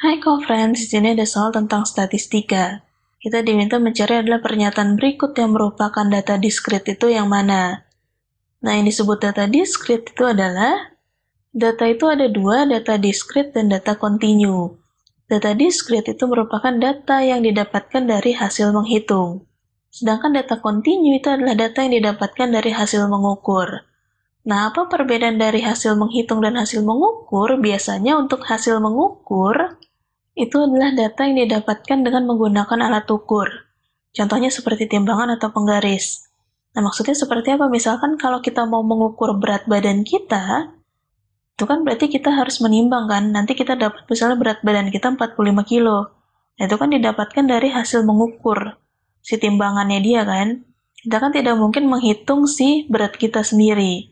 Hai conference, di sini ada soal tentang statistika. Kita diminta mencari adalah pernyataan berikut yang merupakan data diskrit itu yang mana. Nah, yang disebut data diskrit itu adalah data itu ada dua, data diskrit dan data kontinu. Data diskrit itu merupakan data yang didapatkan dari hasil menghitung. Sedangkan data kontinu itu adalah data yang didapatkan dari hasil mengukur. Nah, apa perbedaan dari hasil menghitung dan hasil mengukur? Biasanya untuk hasil mengukur, itu adalah data yang didapatkan dengan menggunakan alat ukur. Contohnya seperti timbangan atau penggaris. Nah, maksudnya seperti apa? Misalkan kalau kita mau mengukur berat badan kita, itu kan berarti kita harus menimbang kan. Nanti kita dapat misalnya berat badan kita 45 kilo. Nah, itu kan didapatkan dari hasil mengukur si timbangannya dia kan. Kita kan tidak mungkin menghitung si berat kita sendiri.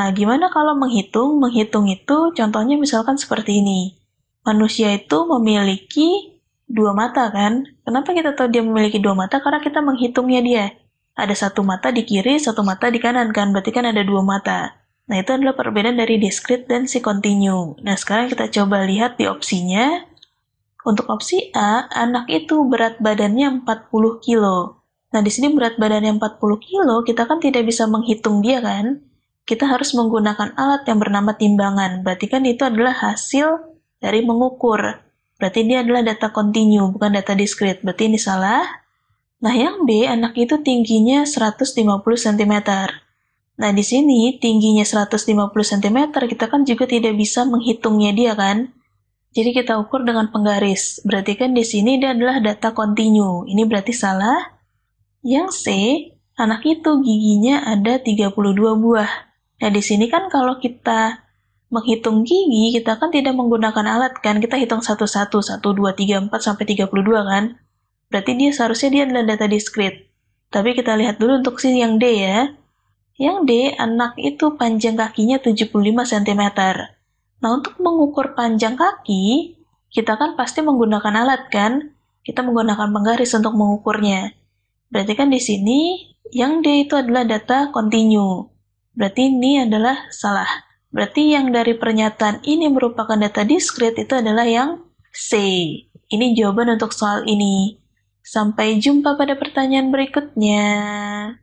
Nah, gimana kalau menghitung? Menghitung itu contohnya misalkan seperti ini manusia itu memiliki dua mata kan? Kenapa kita tahu dia memiliki dua mata? Karena kita menghitungnya dia. Ada satu mata di kiri, satu mata di kanan kan? Berarti kan ada dua mata. Nah, itu adalah perbedaan dari discrete dan si continuum. Nah, sekarang kita coba lihat di opsinya. Untuk opsi A, anak itu berat badannya 40 kilo. Nah, di sini berat badannya 40 kilo, kita kan tidak bisa menghitung dia kan? Kita harus menggunakan alat yang bernama timbangan. Berarti kan itu adalah hasil dari mengukur. Berarti dia adalah data kontinu, bukan data diskrit. Berarti ini salah. Nah, yang B, anak itu tingginya 150 cm. Nah, di sini tingginya 150 cm, kita kan juga tidak bisa menghitungnya dia kan? Jadi kita ukur dengan penggaris. Berarti kan di sini dia adalah data kontinu. Ini berarti salah. Yang C, anak itu giginya ada 32 buah. Nah, di sini kan kalau kita menghitung gigi kita kan tidak menggunakan alat kan kita hitung satu-satu satu dua tiga empat sampai tiga puluh dua kan berarti dia seharusnya dia adalah data diskrit tapi kita lihat dulu untuk si yang D ya yang D anak itu panjang kakinya 75 cm nah untuk mengukur panjang kaki kita kan pasti menggunakan alat kan kita menggunakan penggaris untuk mengukurnya berarti kan di sini yang D itu adalah data kontinu berarti ini adalah salah Berarti yang dari pernyataan ini merupakan data diskrit itu adalah yang C. Ini jawaban untuk soal ini. Sampai jumpa pada pertanyaan berikutnya.